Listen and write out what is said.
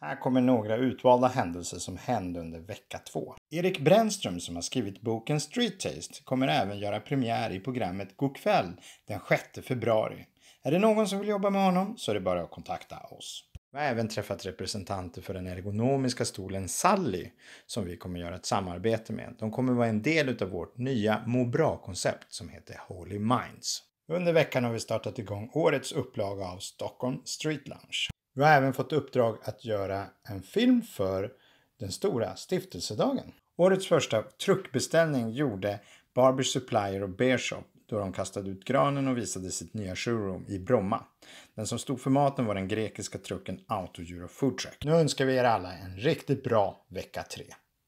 Här kommer några utvalda händelser som hände under vecka 2. Erik Brännström som har skrivit boken Street Taste kommer även göra premiär i programmet Go'kväll den 6 februari. Är det någon som vill jobba med honom så är det bara att kontakta oss. Vi har även träffat representanter för den ergonomiska stolen Sally som vi kommer göra ett samarbete med. De kommer vara en del av vårt nya må bra-koncept som heter Holy Minds. Under veckan har vi startat igång årets upplaga av Stockholm Street Lounge. Vi har även fått uppdrag att göra en film för den stora stiftelsedagen. Årets första truckbeställning gjorde Barber Supplier och Bearshop då de kastade ut granen och visade sitt nya showroom i Bromma. Den som stod för maten var den grekiska trucken Autoduro Foodtruck. Nu önskar vi er alla en riktigt bra vecka 3.